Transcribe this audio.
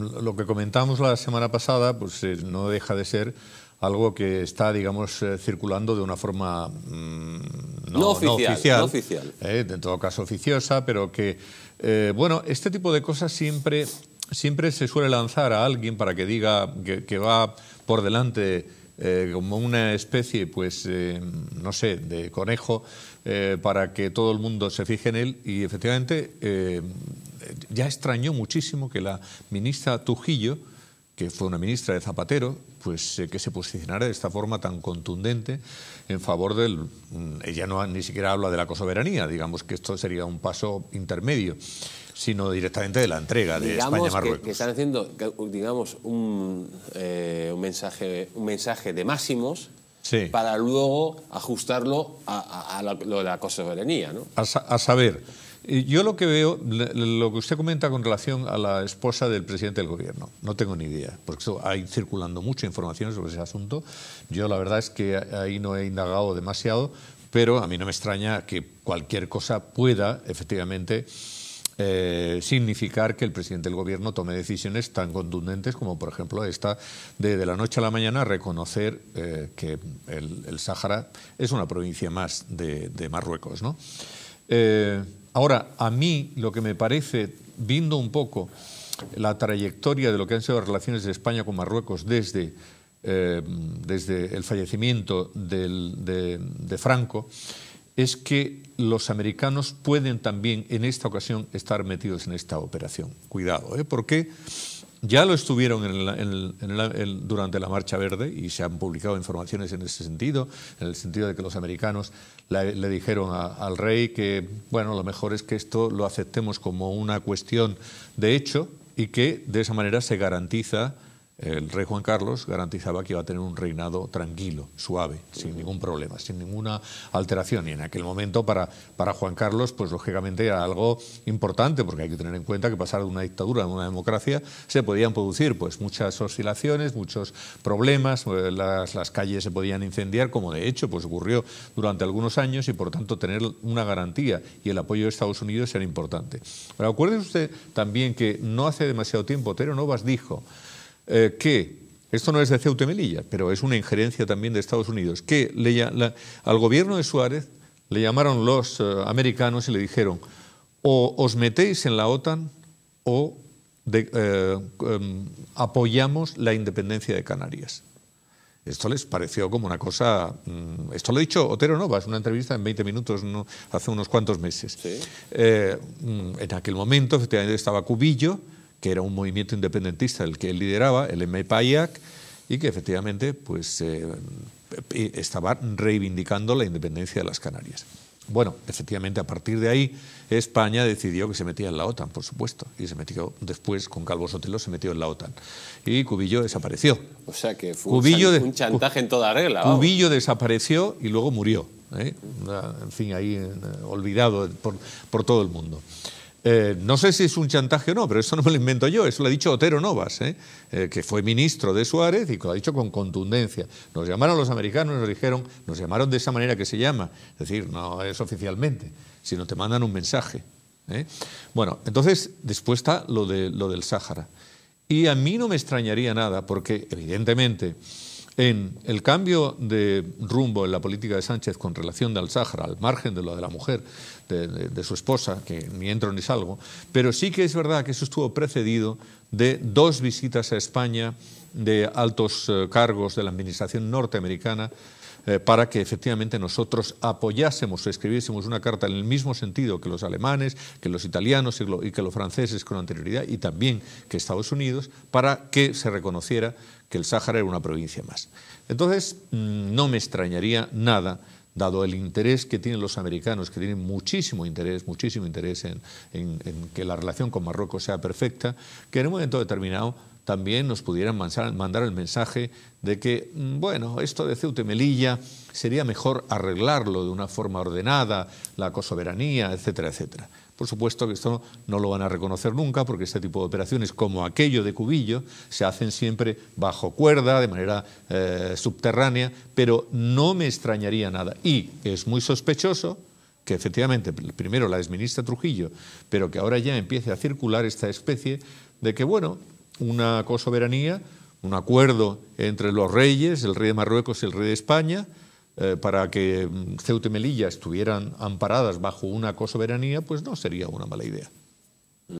Lo que comentamos la semana pasada pues, eh, no deja de ser algo que está, digamos, eh, circulando de una forma mm, no, oficial. Eh, en todo caso oficiosa, pero que, bueno, este tipo de cosas siempre, siempre se suele lanzar a alguien para que diga que, va por delante como una especie, pues, no sé, de conejo, para que todo el mundo se fije en él y efectivamente ya extrañó muchísimo que la ministra Tujillo, que fue una ministra de Zapatero, pues eh, que se posicionara de esta forma tan contundente en favor del... Mm, ella no ni siquiera habla de la cosoberanía, digamos que esto sería un paso intermedio, sino directamente de la entrega de España Marruecos. Que, están haciendo, digamos, eh, un, mensaje, un mensaje de máximos para luego ajustarlo a, lo de la cosoberanía, ¿no? a saber eh, yo lo que veo, lo que usted comenta con relación a la esposa del presidente del gobierno, no tengo ni idea, porque hay circulando mucha información sobre ese asunto. Yo la verdad es que ahí no he indagado demasiado, pero a mí no me extraña que cualquier cosa pueda efectivamente eh, significar que el presidente del gobierno tome decisiones tan contundentes como por ejemplo esta de, de la noche a la mañana reconocer eh, que el, el Sáhara es una provincia más de, de Marruecos. ¿no? Eh, ahora, a mí lo que me parece, viendo un poco la trayectoria de lo que han sido las relaciones de España con Marruecos desde, eh, desde el fallecimiento de, de Franco, es que los americanos pueden también en esta ocasión estar metidos en esta operación. Cuidado, ¿eh? porque ya lo estuvieron durante la Marcha Verde y se han publicado informaciones en ese sentido, en el sentido de que los americanos le, dijeron al rey que, bueno, lo mejor es que esto lo aceptemos como una cuestión de hecho y que de esa manera se garantiza el rey Juan Carlos garantizaba que iba a tener un reinado tranquilo, suave, sin ningún problema, sin ninguna alteración. Y en aquel momento para, Juan Carlos, pues lógicamente era algo importante, porque hay que tener en cuenta que pasar de una dictadura a una democracia se podían producir pues, muchas oscilaciones, muchos problemas, eh, las, calles se podían incendiar, como de hecho pues, ocurrió durante algunos años, y por tanto tener una garantía y el apoyo de Estados Unidos era importante. Pero acuérdese usted también que no hace demasiado tiempo Tero Novas dijo eh, que, esto no es de Ceuta y Melilla, pero es una injerencia también de Estados Unidos, que al gobierno de Suárez le llamaron los eh, americanos y le dijeron, o os metéis en la OTAN o eh, em, apoyamos la independencia de Canarias. Esto les pareció como una cosa... Mm, esto lo ha dicho Otero Novas, es una entrevista en 20 minutos hace unos cuantos meses. Mm, en aquel momento, efectivamente, estaba Cubillo que era un movimiento independentista el que él lideraba, el MPAIAC, y que efectivamente pues, eh, estaba reivindicando la independencia de las Canarias. Bueno, efectivamente, a partir de ahí España decidió que se metía en la OTAN, por supuesto, y se metió después con Calvo Sotelo, se metió en la OTAN. Y Cubillo desapareció. O sea que fue un, chantaje en toda regla. Cubillo desapareció y luego murió. ¿eh? En fin, ahí eh, olvidado por, por todo el mundo. Eh, no sé si es un chantaje o no, pero eso no me lo invento yo, eso lo ha dicho Otero Novas, ¿eh? Eh, que fue ministro de Suárez y lo ha dicho con contundencia. Nos llamaron los americanos y nos dijeron, nos llamaron de esa manera que se llama, es decir, no es oficialmente, sino te mandan un mensaje. Bueno, entonces después está lo, lo del Sáhara. Y a mí no me extrañaría nada, porque evidentemente en el cambio de rumbo en la política de Sánchez con relación al Sáhara, al margen de lo de la mujer, de, de, su esposa, que ni entro ni salgo, pero sí que es verdad que eso estuvo precedido de dos visitas a España de altos eh, cargos de la Administración norteamericana eh, para que efectivamente nosotros apoyásemos o escribiésemos una carta en el mismo sentido que los alemanes, que los italianos y que los franceses con anterioridad y también que Estados Unidos para que se reconociera que el Sáhara era una provincia más. Entonces, mm, no me extrañaría nada dado el interés que tienen los americanos, que tienen muchísimo interés, muchísimo interés en, que la relación con Marruecos sea perfecta, que en un momento determinado también nos pudieran mandar el mensaje de que, mm, bueno, esto de Ceuta y Melilla sería mejor arreglarlo de una forma ordenada, la cosoberanía, etcétera, etcétera. Por supuesto que esto no lo van a reconocer nunca porque este tipo de operaciones, como aquello de Cubillo, se hacen siempre bajo cuerda, de manera eh, subterránea, pero no me extrañaría nada. Y es muy sospechoso que efectivamente primero la desministra Trujillo, pero que ahora ya empiece a circular esta especie de que, bueno, una cosoberanía, un acuerdo entre los reyes, el rey de Marruecos y el rey de España, eh, para que mm, Ceuta y Melilla estuvieran amparadas bajo una cosoberanía, pues no sería una mala idea.